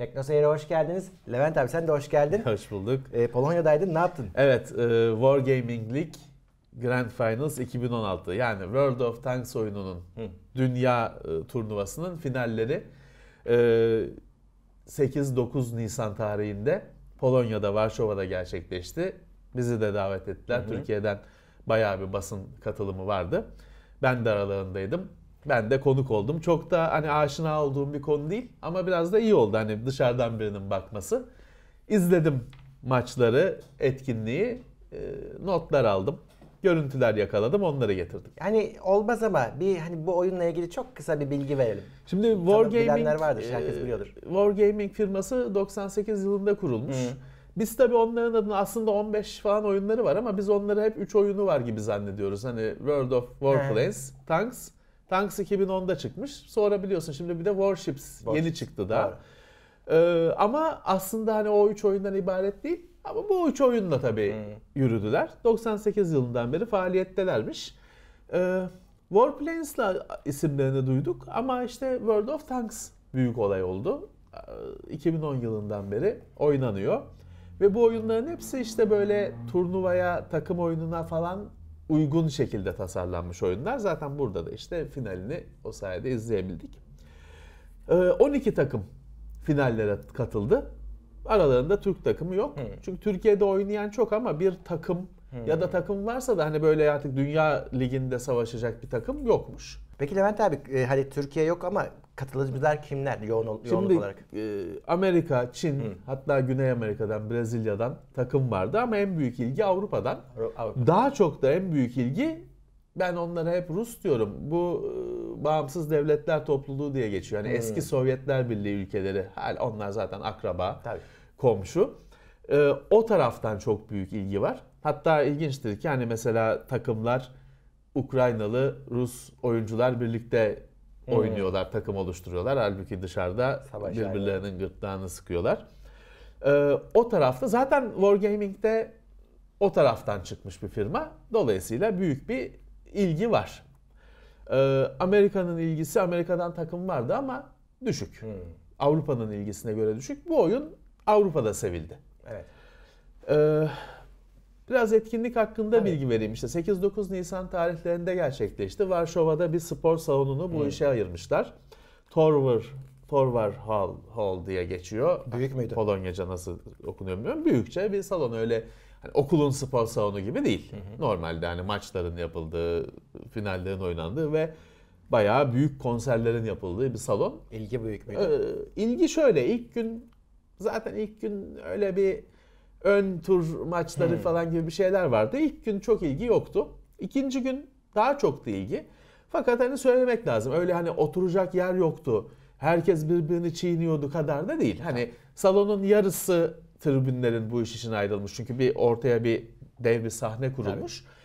Tekno hoş geldiniz. Levent abi sen de hoş geldin. Hoş bulduk. E, Polonya'daydın ne yaptın? Evet, e, Wargaming League Grand Finals 2016 yani World of Tanks oyununun Hı. dünya e, turnuvasının finalleri e, 8-9 Nisan tarihinde Polonya'da, Varşova'da gerçekleşti. Bizi de davet ettiler. Hı hı. Türkiye'den bayağı bir basın katılımı vardı. Ben de aralarındaydım. Ben de konuk oldum. Çok da hani aşina olduğum bir konu değil ama biraz da iyi oldu hani dışarıdan birinin bakması. İzledim maçları, etkinliği, e, notlar aldım. Görüntüler yakaladım, onları getirdim. Yani olmaz ama bir hani bu oyunla ilgili çok kısa bir bilgi verelim. Şimdi Wargaming vardır, e, herkes biliyordur. Wargaming firması 98 yılında kurulmuş. Hı. Biz tabi onların adına aslında 15 falan oyunları var ama biz onları hep 3 oyunu var gibi zannediyoruz. Hani World of Warplanes, Tanks, Tanks 2010'da çıkmış. Sonra biliyorsun şimdi bir de Warships, Warships. yeni çıktı da. Evet. Ee, ama aslında hani o üç oyundan ibaret değil. Ama bu üç oyunla tabii hmm. yürüdüler. 98 yılından beri faaliyettelermiş. Ee, Warplanes'la isimlerini duyduk ama işte World of Tanks büyük olay oldu. 2010 ee, yılından beri oynanıyor. Ve bu oyunların hepsi işte böyle turnuvaya, takım oyununa falan uygun şekilde tasarlanmış oyunlar. Zaten burada da işte finalini o sayede izleyebildik. 12 ee, takım finallere katıldı. Aralarında Türk takımı yok. Hmm. Çünkü Türkiye'de oynayan çok ama bir takım hmm. ya da hmm. takım varsa da hani böyle artık dünya liginde savaşacak bir takım yokmuş. Peki Levent abi e, hani Türkiye yok ama Katılımcılar kimler yoğun ol, Şimdi, olarak? E, Amerika, Çin, Hı. hatta Güney Amerika'dan, Brezilya'dan takım vardı ama en büyük ilgi Avrupa'dan. Avrupa. Daha çok da en büyük ilgi ben onlara hep Rus diyorum. Bu e, bağımsız devletler topluluğu diye geçiyor. Yani hmm. eski Sovyetler Birliği ülkeleri. Hala onlar zaten akraba, Tabii. komşu. E, o taraftan çok büyük ilgi var. Hatta ilginçtir ki hani mesela takımlar Ukraynalı Rus oyuncular birlikte hmm. oynuyorlar, takım oluşturuyorlar. Halbuki dışarıda Savaş birbirlerinin aynen. gırtlağını sıkıyorlar. Ee, o tarafta zaten de o taraftan çıkmış bir firma. Dolayısıyla büyük bir ilgi var. Ee, Amerika'nın ilgisi, Amerika'dan takım vardı ama düşük. Hmm. Avrupa'nın ilgisine göre düşük. Bu oyun Avrupa'da sevildi. Evet. Ee, Biraz etkinlik hakkında evet. bilgi vereyim. İşte 8-9 Nisan tarihlerinde gerçekleşti. Varşova'da bir spor salonunu bu evet. işe ayırmışlar. Torvar Torvar Hall, Hall diye geçiyor. Büyük müydü? Polonyaca nasıl okunuyor bilmiyorum. Büyükçe bir salon öyle hani okulun spor salonu gibi değil. Hı hı. Normalde hani maçların yapıldığı, finallerin oynandığı ve bayağı büyük konserlerin yapıldığı bir salon. İlgi büyük müydü? Ee, ilgi şöyle ilk gün zaten ilk gün öyle bir ön tur maçları hmm. falan gibi bir şeyler vardı. İlk gün çok ilgi yoktu. İkinci gün daha çoktu ilgi. Fakat hani söylemek lazım. Öyle hani oturacak yer yoktu. Herkes birbirini çiğniyordu kadar da değil. Hani salonun yarısı tribünlerin bu iş için ayrılmış. Çünkü bir ortaya bir dev bir sahne kurulmuş. Evet.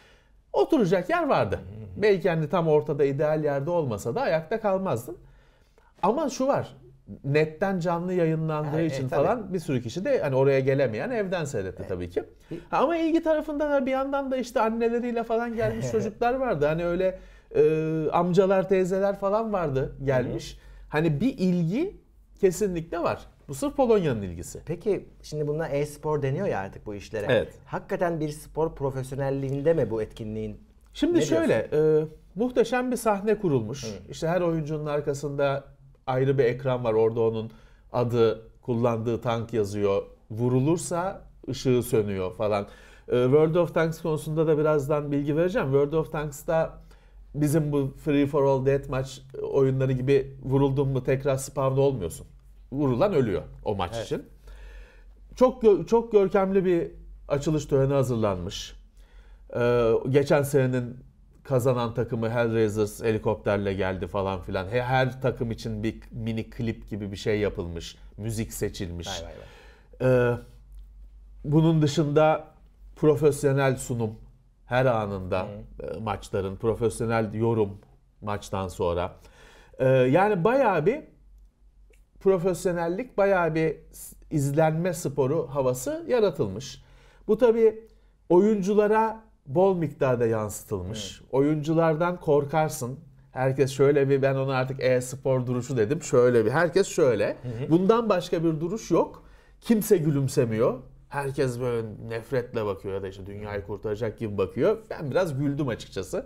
Oturacak yer vardı. Hmm. Belki hani tam ortada ideal yerde olmasa da ayakta kalmazdın. Ama şu var netten canlı yayınlandığı yani, e, için e, falan bir sürü kişi de hani oraya gelemeyen evden seyretti e. tabii ki. E, ha, ama ilgi tarafında da bir yandan da işte anneleriyle falan gelmiş çocuklar vardı. Hani öyle e, amcalar, teyzeler falan vardı gelmiş. Hı-hı. Hani bir ilgi kesinlikle var. Bu sırf Polonya'nın ilgisi. Peki şimdi bunda e-spor deniyor ya artık bu işlere. Evet. Hakikaten bir spor profesyonelliğinde mi bu etkinliğin? Şimdi ne şöyle, e, muhteşem bir sahne kurulmuş. Hı. İşte her oyuncunun arkasında ayrı bir ekran var. Orada onun adı, kullandığı tank yazıyor. Vurulursa ışığı sönüyor falan. Ee, World of Tanks konusunda da birazdan bilgi vereceğim. World of Tanks'ta bizim bu Free for All Deathmatch e, oyunları gibi vuruldun mu tekrar spawn olmuyorsun. Vurulan ölüyor o maç evet. için. Çok çok görkemli bir açılış töreni hazırlanmış. Ee, geçen senenin kazanan takımı Hellraisers helikopterle geldi falan filan. Her takım için bir mini klip gibi bir şey yapılmış. Müzik seçilmiş. Vay vay vay. Ee, bunun dışında profesyonel sunum her anında hmm. maçların, profesyonel yorum maçtan sonra. Ee, yani bayağı bir profesyonellik, bayağı bir izlenme sporu havası yaratılmış. Bu tabii oyunculara bol miktarda yansıtılmış. Evet. Oyunculardan korkarsın. Herkes şöyle bir ben ona artık e-spor duruşu dedim. Şöyle bir herkes şöyle. Hı hı. Bundan başka bir duruş yok. Kimse gülümsemiyor. Herkes böyle nefretle bakıyor ya da işte dünyayı kurtaracak gibi bakıyor. Ben biraz güldüm açıkçası.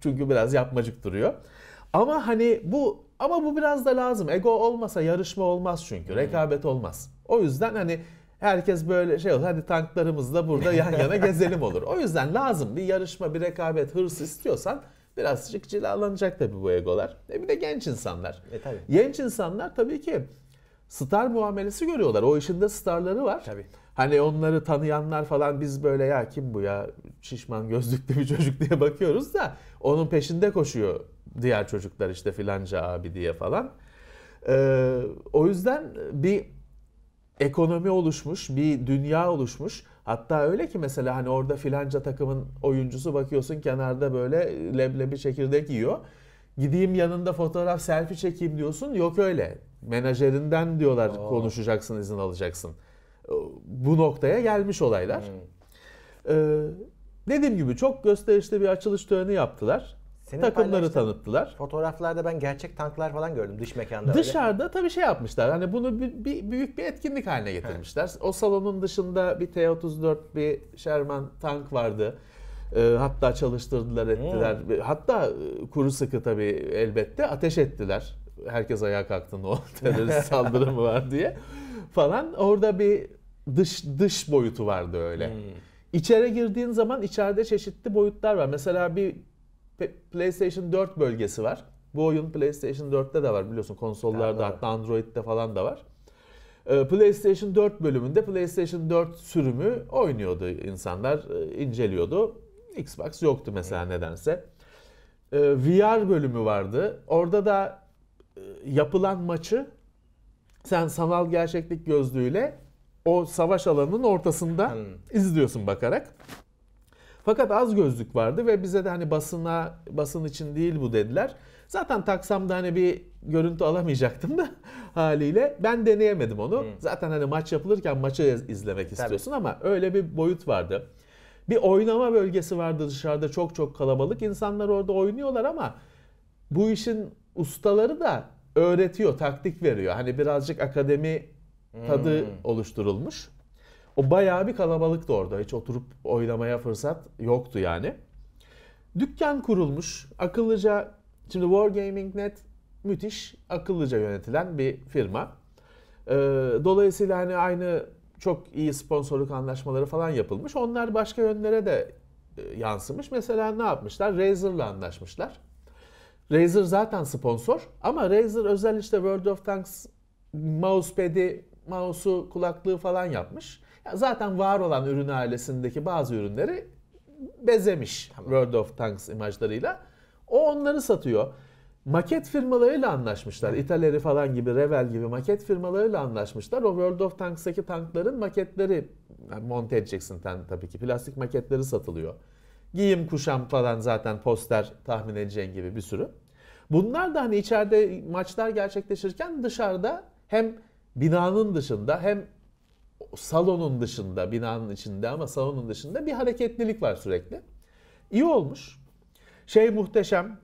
Çünkü biraz yapmacık duruyor. Ama hani bu ama bu biraz da lazım. Ego olmasa yarışma olmaz çünkü. Rekabet olmaz. O yüzden hani herkes böyle şey olur. Hadi tanklarımızla burada yan yana gezelim olur. O yüzden lazım bir yarışma, bir rekabet, hırs istiyorsan birazcık cilalanacak tabii bu egolar. E bir de genç insanlar. E tabii. Genç insanlar tabii ki star muamelesi görüyorlar. O işinde starları var. Tabii. Hani onları tanıyanlar falan biz böyle ya kim bu ya şişman gözlüklü bir çocuk diye bakıyoruz da onun peşinde koşuyor diğer çocuklar işte filanca abi diye falan. Ee, o yüzden bir ekonomi oluşmuş, bir dünya oluşmuş. Hatta öyle ki mesela hani orada filanca takımın oyuncusu bakıyorsun kenarda böyle leblebi çekirdek yiyor. Gideyim yanında fotoğraf selfie çekeyim diyorsun. Yok öyle. Menajerinden diyorlar Oo. konuşacaksın, izin alacaksın. Ee, bu noktaya gelmiş olaylar. Hmm. Ee, dediğim gibi çok gösterişli bir açılış töreni yaptılar. Senin takımları tanıttılar. Fotoğraflarda ben gerçek tanklar falan gördüm dış mekanda. Dışarıda öyle. tabii şey yapmışlar. Hani bunu bir, bir büyük bir etkinlik haline getirmişler. O salonun dışında bir T-34 bir Sherman tank vardı. Ee, hatta çalıştırdılar hmm. ettiler. Hmm. Hatta e, kuru sıkı tabii elbette ateş ettiler. Herkes ayağa kalktı ne oldu terörist saldırımı var diye falan. Orada bir dış dış boyutu vardı öyle. Hmm. İçeri girdiğin zaman içeride çeşitli boyutlar var. Mesela bir PlayStation 4 bölgesi var. Bu oyun PlayStation 4'te de var biliyorsun konsollarda hatta Android'de falan da var. Ee, PlayStation 4 bölümünde PlayStation 4 sürümü oynuyordu insanlar, e, inceliyordu. Xbox yoktu mesela nedense. Ee, VR bölümü vardı. Orada da e, yapılan maçı sen sanal gerçeklik gözlüğüyle o savaş alanının ortasında hmm. izliyorsun bakarak. Fakat az gözlük vardı ve bize de hani basına basın için değil bu dediler. Zaten taksam da hani bir görüntü alamayacaktım da haliyle. Ben deneyemedim onu. Hı. Zaten hani maç yapılırken maçı izlemek Tabii. istiyorsun ama öyle bir boyut vardı. Bir oynama bölgesi vardı dışarıda çok çok kalabalık. insanlar orada oynuyorlar ama bu işin ustaları da öğretiyor, taktik veriyor. Hani birazcık akademi tadı hmm. oluşturulmuş. O bayağı bir kalabalıktı orada. Hiç oturup oylamaya fırsat yoktu yani. Dükkan kurulmuş. Akıllıca şimdi Net müthiş akıllıca yönetilen bir firma. Ee, dolayısıyla hani aynı çok iyi sponsorluk anlaşmaları falan yapılmış. Onlar başka yönlere de e, yansımış. Mesela ne yapmışlar? Razer'la anlaşmışlar. Razer zaten sponsor ama Razer özel işte World of Tanks mousepad'i, mouse'u, kulaklığı falan yapmış. Ya zaten var olan ürün ailesindeki bazı ürünleri bezemiş tamam. World of Tanks imajlarıyla. O onları satıyor. Maket firmalarıyla anlaşmışlar. Evet. İtaleri falan gibi, Revel gibi maket firmalarıyla anlaşmışlar. O World of Tanks'taki tankların maketleri yani monte edeceksin tabii ki. Plastik maketleri satılıyor. Giyim, kuşam falan zaten poster tahmin edeceğin gibi bir sürü. Bunlar da hani içeride maçlar gerçekleşirken dışarıda hem binanın dışında hem salonun dışında, binanın içinde ama salonun dışında bir hareketlilik var sürekli. İyi olmuş. Şey muhteşem.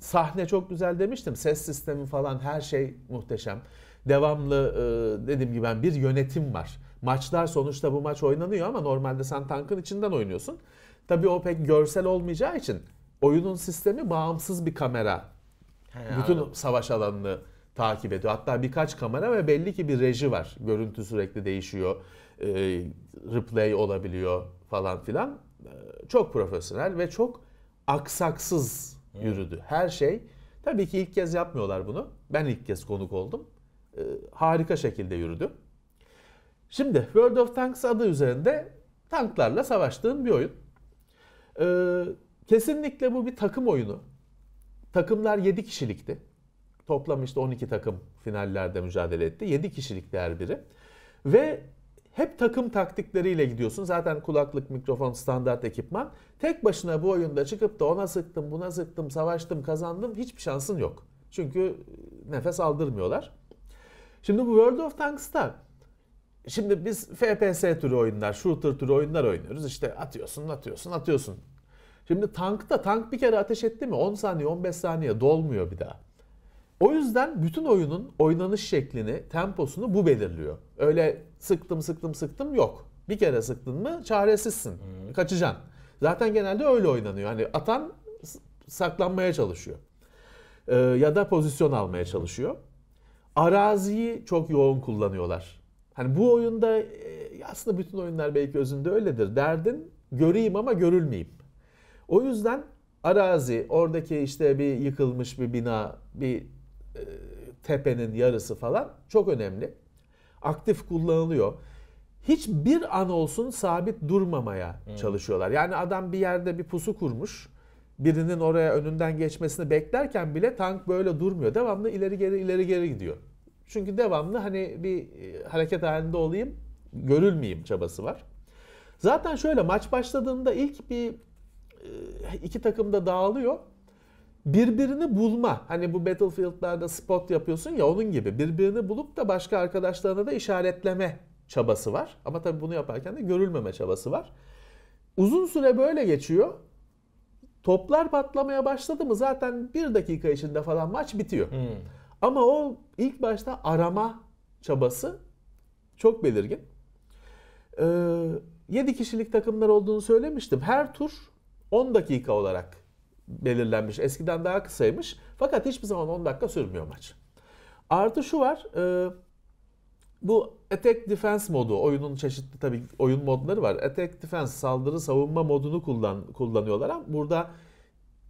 Sahne çok güzel demiştim. Ses sistemi falan her şey muhteşem. Devamlı e, dediğim gibi ben bir yönetim var. Maçlar sonuçta bu maç oynanıyor ama normalde sen tankın içinden oynuyorsun. Tabii o pek görsel olmayacağı için oyunun sistemi bağımsız bir kamera. He, Bütün anladım. savaş alanını takip ediyor. Hatta birkaç kamera ve belli ki bir reji var. Görüntü sürekli değişiyor. E, replay olabiliyor falan filan. E, çok profesyonel ve çok aksaksız hmm. yürüdü. Her şey tabii ki ilk kez yapmıyorlar bunu. Ben ilk kez konuk oldum. E, harika şekilde yürüdü. Şimdi World of Tanks adı üzerinde tanklarla savaştığın bir oyun. E, kesinlikle bu bir takım oyunu. Takımlar 7 kişilikti Toplam işte 12 takım finallerde mücadele etti. 7 kişilikler biri. Ve hep takım taktikleriyle gidiyorsun. Zaten kulaklık, mikrofon, standart ekipman. Tek başına bu oyunda çıkıp da ona sıktım, buna sıktım, savaştım, kazandım hiçbir şansın yok. Çünkü e, nefes aldırmıyorlar. Şimdi bu World of Tanks'ta şimdi biz FPS türü oyunlar, shooter türü oyunlar oynuyoruz. İşte atıyorsun, atıyorsun, atıyorsun. Şimdi tankta tank bir kere ateş etti mi 10 saniye, 15 saniye dolmuyor bir daha. O yüzden bütün oyunun oynanış şeklini, temposunu bu belirliyor. Öyle sıktım sıktım sıktım yok. Bir kere sıktın mı çaresizsin. Hmm. Kaçacaksın. Zaten genelde öyle oynanıyor. Hani atan saklanmaya çalışıyor. Ee, ya da pozisyon almaya çalışıyor. Araziyi çok yoğun kullanıyorlar. Hani bu oyunda e, aslında bütün oyunlar belki özünde öyledir. Derdin göreyim ama görülmeyeyim. O yüzden arazi, oradaki işte bir yıkılmış bir bina, bir e, tepenin yarısı falan çok önemli. Aktif kullanılıyor. Hiçbir an olsun sabit durmamaya hmm. çalışıyorlar. Yani adam bir yerde bir pusu kurmuş. Birinin oraya önünden geçmesini beklerken bile tank böyle durmuyor. Devamlı ileri geri ileri geri gidiyor. Çünkü devamlı hani bir e, hareket halinde olayım, görülmeyeyim çabası var. Zaten şöyle maç başladığında ilk bir e, iki takım da dağılıyor birbirini bulma. Hani bu Battlefield'larda spot yapıyorsun ya onun gibi birbirini bulup da başka arkadaşlarına da işaretleme çabası var. Ama tabii bunu yaparken de görülmeme çabası var. Uzun süre böyle geçiyor. Toplar patlamaya başladı mı zaten bir dakika içinde falan maç bitiyor. Hmm. Ama o ilk başta arama çabası çok belirgin. Ee, 7 kişilik takımlar olduğunu söylemiştim. Her tur 10 dakika olarak belirlenmiş. Eskiden daha kısaymış. Fakat hiçbir zaman 10 dakika sürmüyor maç. Artı şu var. E, bu attack defense modu oyunun çeşitli tabii oyun modları var. Attack defense saldırı savunma modunu kullan kullanıyorlar burada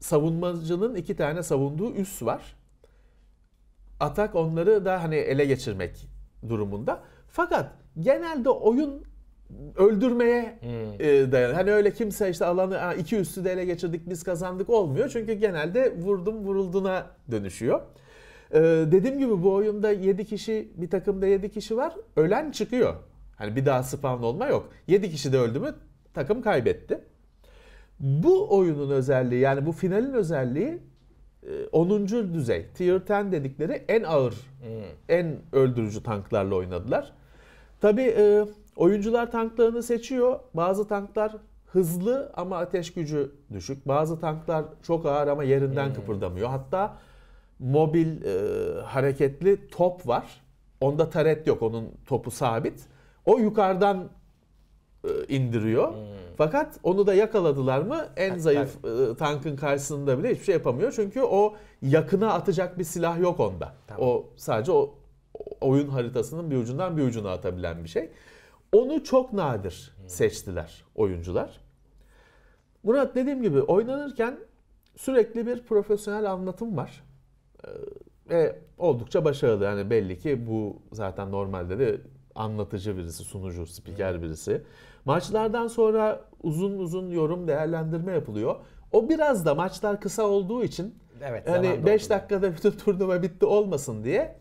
savunmacının iki tane savunduğu üs var. Atak onları da hani ele geçirmek durumunda. Fakat genelde oyun öldürmeye hmm. e, dayalı. Hani öyle kimse işte alanı iki üstü de ele geçirdik biz kazandık olmuyor. Çünkü genelde vurdum vurulduna dönüşüyor. Ee, dediğim gibi bu oyunda 7 kişi bir takımda 7 kişi var. Ölen çıkıyor. Hani bir daha spawn olma yok. 7 kişi de öldü mü takım kaybetti. Bu oyunun özelliği yani bu finalin özelliği 10. E, düzey. Tier 10 dedikleri en ağır, hmm. en öldürücü tanklarla oynadılar. Tabii e, Oyuncular tanklarını seçiyor. Bazı tanklar hızlı ama ateş gücü düşük. Bazı tanklar çok ağır ama yerinden hmm. kıpırdamıyor. Hatta mobil e, hareketli top var. Onda taret yok. Onun topu sabit. O yukarıdan e, indiriyor. Hmm. Fakat onu da yakaladılar mı en Tabii. zayıf e, tankın karşısında bile hiçbir şey yapamıyor. Çünkü o yakına atacak bir silah yok onda. Tamam. O sadece o oyun haritasının bir ucundan bir ucuna atabilen bir şey. Onu çok nadir seçtiler oyuncular. Murat dediğim gibi oynanırken sürekli bir profesyonel anlatım var. Ee, ve oldukça başarılı. Yani belli ki bu zaten normalde de anlatıcı birisi, sunucu, spiker birisi. Maçlardan sonra uzun uzun yorum değerlendirme yapılıyor. O biraz da maçlar kısa olduğu için evet, hani 5 dakikada bütün turnuva bitti olmasın diye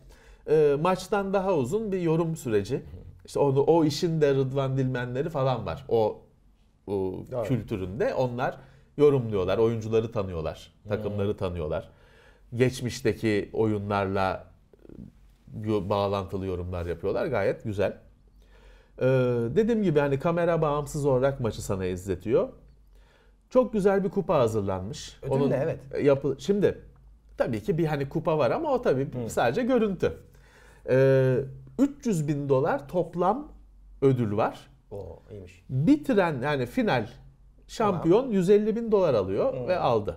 e, maçtan daha uzun bir yorum süreci İşte onu, o işin de Rıdvan Dilmenleri falan var. O, o kültüründe onlar yorumluyorlar, oyuncuları tanıyorlar, takımları hmm. tanıyorlar. Geçmişteki oyunlarla e, bağlantılı yorumlar yapıyorlar. Gayet güzel. Ee, dediğim gibi hani kamera bağımsız olarak maçı sana izletiyor. Çok güzel bir kupa hazırlanmış. Ödül Onun evet. E, yapı Şimdi tabii ki bir hani kupa var ama o tabii hmm. sadece görüntü. Ee, 300 bin dolar toplam ödül var. O iyiymiş. Bitiren yani final şampiyon 150 bin dolar alıyor hmm. ve aldı.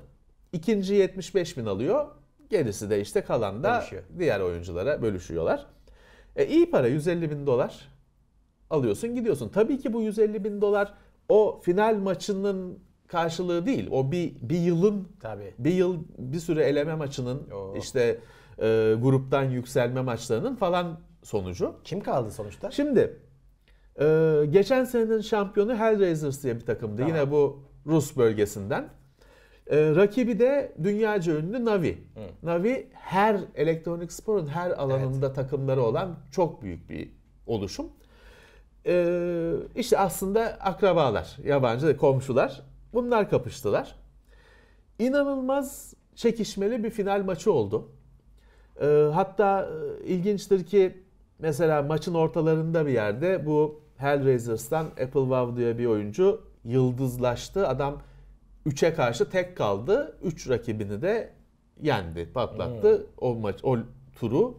İkinci 75 bin alıyor. Gerisi de işte kalan da Bölüşüyor. diğer oyunculara bölüşüyorlar. E, iyi para 150 bin dolar alıyorsun gidiyorsun. Tabii ki bu 150 bin dolar o final maçının karşılığı değil. O bir bir yılın Tabii. bir yıl bir sürü eleme maçının Oo. işte e, gruptan yükselme maçlarının falan sonucu. Kim kaldı sonuçta? Şimdi e, geçen senenin şampiyonu Hellraisers diye bir takımdı. Tamam. Yine bu Rus bölgesinden. E, rakibi de dünyaca ünlü Navi. Hı. Navi her elektronik sporun her alanında evet. takımları olan çok büyük bir oluşum. E, işte aslında akrabalar, yabancı komşular. Bunlar kapıştılar. İnanılmaz çekişmeli bir final maçı oldu. E, hatta e, ilginçtir ki mesela maçın ortalarında bir yerde bu Hellraiser'dan Apple Wow diye bir oyuncu yıldızlaştı. Adam 3'e karşı tek kaldı. 3 rakibini de yendi, patlattı. Hmm. O maç o turu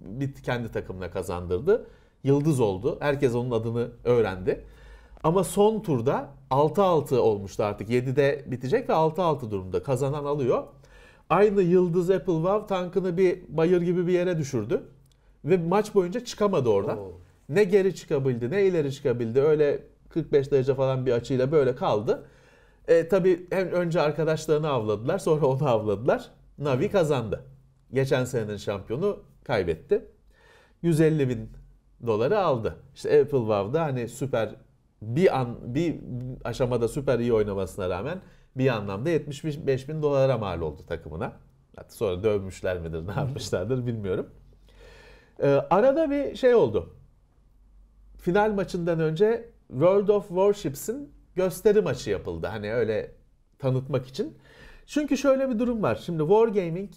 bit kendi takımına kazandırdı. Yıldız oldu. Herkes onun adını öğrendi. Ama son turda 6-6 olmuştu artık. 7'de bitecek ve 6-6 durumda. Kazanan alıyor. Aynı Yıldız Apple Wow tankını bir bayır gibi bir yere düşürdü. Ve maç boyunca çıkamadı oradan. Oo. Ne geri çıkabildi ne ileri çıkabildi. Öyle 45 derece falan bir açıyla böyle kaldı. E, tabii hem önce arkadaşlarını avladılar sonra onu avladılar. Navi kazandı. Geçen senenin şampiyonu kaybetti. 150 bin doları aldı. İşte Apple Wow'da hani süper bir an bir aşamada süper iyi oynamasına rağmen bir anlamda 75 bin dolara mal oldu takımına. Hatta sonra dövmüşler midir ne yapmışlardır bilmiyorum. E, arada bir şey oldu. Final maçından önce World of Warships'in gösteri maçı yapıldı. Hani öyle tanıtmak için. Çünkü şöyle bir durum var. Şimdi Wargaming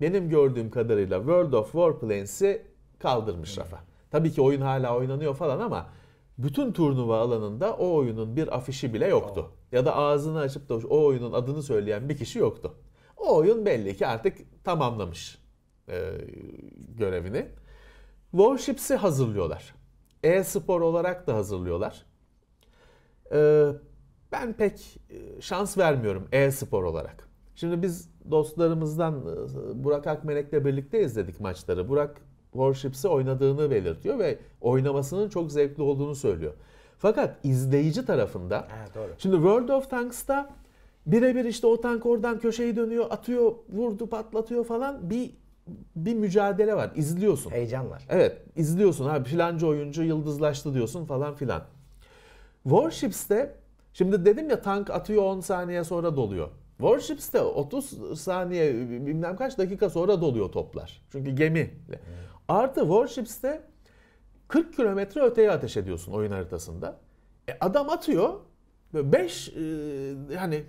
benim gördüğüm kadarıyla World of Warplanes'i kaldırmış rafa. Tabii ki oyun hala oynanıyor falan ama bütün turnuva alanında o oyunun bir afişi bile yoktu. Ya da ağzını açıp da o oyunun adını söyleyen bir kişi yoktu. O oyun belli ki artık tamamlamış e, görevini. Warships'i hazırlıyorlar. E-spor olarak da hazırlıyorlar. Ee, ben pek e, şans vermiyorum e-spor olarak. Şimdi biz dostlarımızdan e, Burak Akmenekle birlikte izledik maçları. Burak Warships'i oynadığını belirtiyor ve oynamasının çok zevkli olduğunu söylüyor. Fakat izleyici tarafında He, doğru. şimdi World of Tanks'ta birebir işte o tank oradan köşeyi dönüyor, atıyor, vurdu, patlatıyor falan bir bir mücadele var. İzliyorsun. Heyecan var. Evet. izliyorsun. Ha filanca oyuncu yıldızlaştı diyorsun falan filan. Warships'te şimdi dedim ya tank atıyor 10 saniye sonra doluyor. Warships'te 30 saniye bilmem kaç dakika sonra doluyor toplar. Çünkü gemi. Hmm. Artı Warships'te 40 kilometre öteye ateş ediyorsun oyun haritasında. E adam atıyor 5 e, hani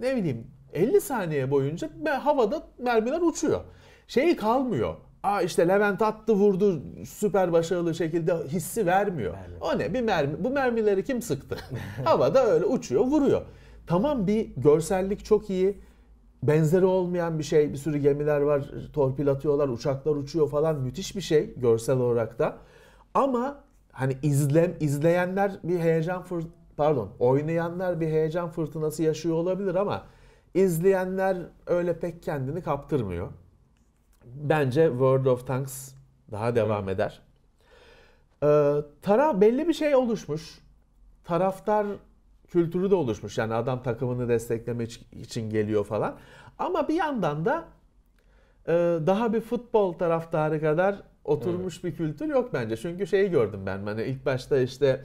ne bileyim 50 saniye boyunca havada mermiler uçuyor. Şey kalmıyor. Aa işte Levent attı vurdu süper başarılı şekilde hissi vermiyor. Mermi. O ne bir mermi. Bu mermileri kim sıktı? Havada öyle uçuyor vuruyor. Tamam bir görsellik çok iyi. Benzeri olmayan bir şey. Bir sürü gemiler var. Torpil atıyorlar. Uçaklar uçuyor falan. Müthiş bir şey görsel olarak da. Ama hani izlem izleyenler bir heyecan fır pardon oynayanlar bir heyecan fırtınası yaşıyor olabilir ama izleyenler öyle pek kendini kaptırmıyor bence World of Tanks daha devam evet. eder. Ee, taraf belli bir şey oluşmuş. Taraftar kültürü de oluşmuş. Yani adam takımını desteklemek için geliyor falan. Ama bir yandan da e, daha bir futbol taraftarı kadar oturmuş evet. bir kültür yok bence. Çünkü şeyi gördüm ben. Hani ilk başta işte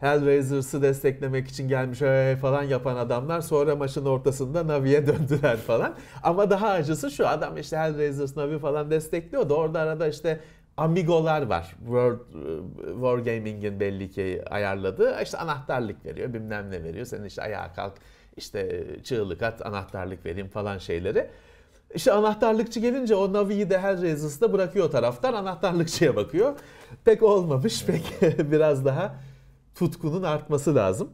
Hellraisers'ı desteklemek için gelmiş ee, falan yapan adamlar sonra maçın ortasında Navi'ye döndüler falan. Ama daha acısı şu adam işte Hellraisers Navi falan destekliyordu. Orada arada işte amigolar var. World Wargaming'in belli ki ayarladığı. İşte anahtarlık veriyor, bilmem ne veriyor. Sen işte ayağa kalk, işte çığlık at, anahtarlık vereyim falan şeyleri. İşte anahtarlıkçı gelince o Navi'yi de Hellraisers'ı da bırakıyor taraftan Anahtarlıkçıya bakıyor. Pek olmamış, pek biraz daha tutkunun artması lazım.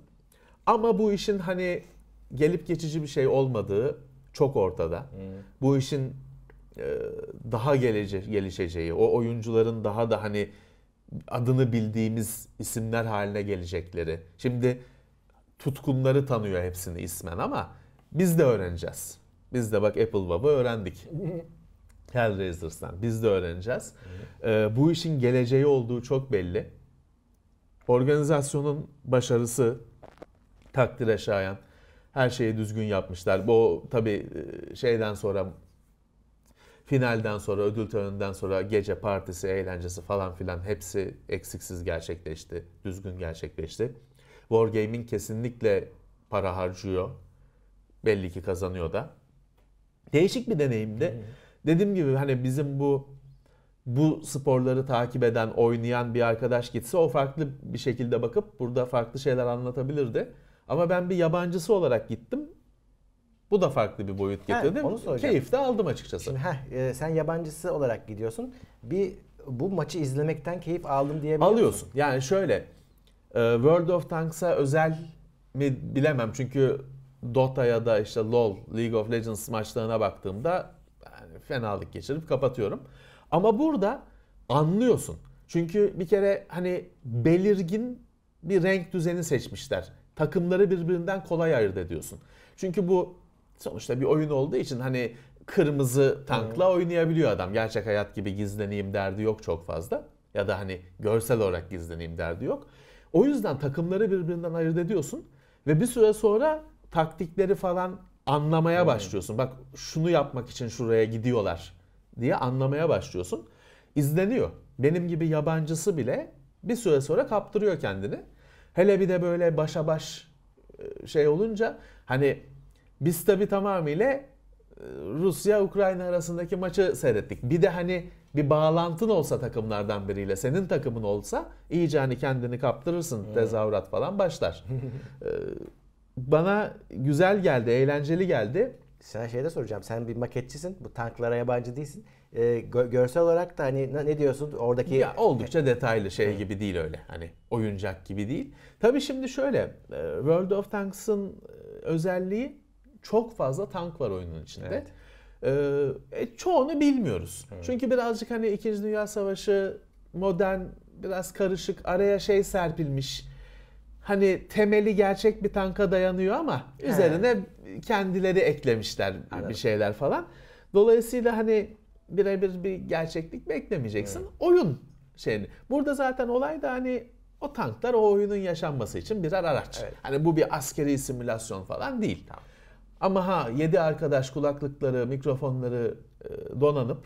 Ama bu işin hani gelip geçici bir şey olmadığı çok ortada. Hmm. Bu işin e, daha gelece, gelişeceği, o oyuncuların daha da hani adını bildiğimiz isimler haline gelecekleri. Şimdi tutkunları tanıyor hepsini ismen ama biz de öğreneceğiz. Biz de bak Apple Baba öğrendik. Hellraiser'dan biz de öğreneceğiz. Ee, bu işin geleceği olduğu çok belli. Organizasyonun başarısı takdire şayan. Her şeyi düzgün yapmışlar. Bu tabi e, şeyden sonra finalden sonra, ödül töreninden sonra gece partisi, eğlencesi falan filan hepsi eksiksiz gerçekleşti. Düzgün gerçekleşti. Wargaming kesinlikle para harcıyor. Belli ki kazanıyor da. Değişik bir deneyimdi. Hmm. Dediğim gibi hani bizim bu bu sporları takip eden, oynayan bir arkadaş gitse o farklı bir şekilde bakıp burada farklı şeyler anlatabilirdi. Ama ben bir yabancısı olarak gittim. Bu da farklı bir boyut getirdi. Ha, onu Keyif de aldım açıkçası. Şimdi heh, e, sen yabancısı olarak gidiyorsun. Bir bu maçı izlemekten keyif aldım diye Alıyorsun. Yani şöyle e, World of Tanks'a özel mi bilemem çünkü Dota ya da işte LoL, League of Legends maçlarına baktığımda yani fenalık geçirip kapatıyorum. Ama burada anlıyorsun. Çünkü bir kere hani belirgin bir renk düzeni seçmişler. Takımları birbirinden kolay ayırt ediyorsun. Çünkü bu sonuçta bir oyun olduğu için hani kırmızı tankla oynayabiliyor adam. Gerçek hayat gibi gizleneyim derdi yok çok fazla. Ya da hani görsel olarak gizleneyim derdi yok. O yüzden takımları birbirinden ayırt ediyorsun. Ve bir süre sonra taktikleri falan anlamaya başlıyorsun. Bak şunu yapmak için şuraya gidiyorlar diye anlamaya başlıyorsun. İzleniyor. Benim gibi yabancısı bile bir süre sonra kaptırıyor kendini. Hele bir de böyle başa baş e, şey olunca hani biz tabi tamamıyla e, Rusya-Ukrayna arasındaki maçı seyrettik. Bir de hani bir bağlantın olsa takımlardan biriyle, senin takımın olsa iyice hani kendini kaptırırsın, hmm. tezahürat falan başlar. E, bana güzel geldi, eğlenceli geldi sana şeyde soracağım. Sen bir maketçisin. Bu tanklara yabancı değilsin. E, gö- görsel olarak da hani ne diyorsun oradaki... Ya oldukça detaylı şey gibi değil öyle. Hani oyuncak gibi değil. Tabii şimdi şöyle e, World of Tanks'ın e, özelliği çok fazla tank var oyunun içinde. Evet. Ee, e, çoğunu bilmiyoruz. Evet. Çünkü birazcık hani 2. Dünya Savaşı modern biraz karışık araya şey serpilmiş hani temeli gerçek bir tanka dayanıyor ama He. üzerine kendileri eklemişler Anladım. bir şeyler falan. Dolayısıyla hani birebir bir gerçeklik beklemeyeceksin. Evet. Oyun şeyini. Burada zaten olay da hani o tanklar o oyunun yaşanması için birer araç. Evet. Hani bu bir askeri simülasyon falan değil. Tamam. Ama ha yedi arkadaş kulaklıkları, mikrofonları e, donanıp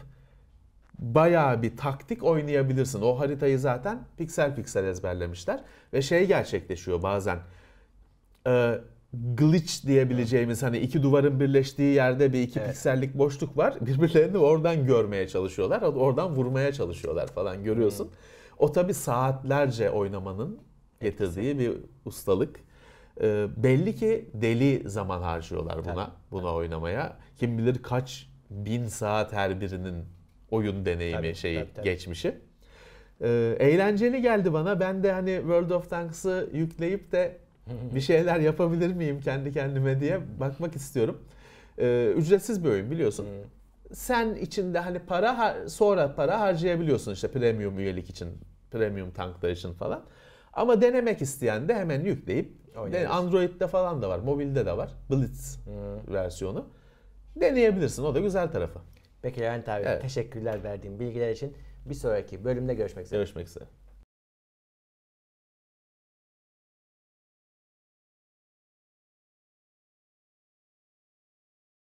bayağı bir taktik oynayabilirsin. O haritayı zaten piksel piksel ezberlemişler. Ve şey gerçekleşiyor bazen. E, glitch diyebileceğimiz hani iki duvarın birleştiği yerde bir iki evet. piksellik boşluk var. Birbirlerini oradan görmeye çalışıyorlar. Oradan vurmaya çalışıyorlar falan görüyorsun. Hmm. O tabi saatlerce oynamanın getirdiği bir ustalık. E, belli ki deli zaman harcıyorlar buna, buna oynamaya. Kim bilir kaç bin saat her birinin oyun deneyimi tabii, şeyi tabii, tabii. geçmişi. Ee, eğlenceli geldi bana. Ben de hani World of Tanks'ı yükleyip de bir şeyler yapabilir miyim kendi kendime diye bakmak istiyorum. Ee, ücretsiz bir oyun biliyorsun. Hmm. Sen içinde hani para sonra para harcayabiliyorsun işte premium üyelik için, premium tanklar için falan. Ama denemek isteyen de hemen yükleyip yani Android'de falan da var, mobilde de var. Blitz hmm. versiyonu. Deneyebilirsin. O da güzel tarafı. Peki Levent abi evet. teşekkürler verdiğim bilgiler için. Bir sonraki bölümde görüşmek üzere. Görüşmek üzere.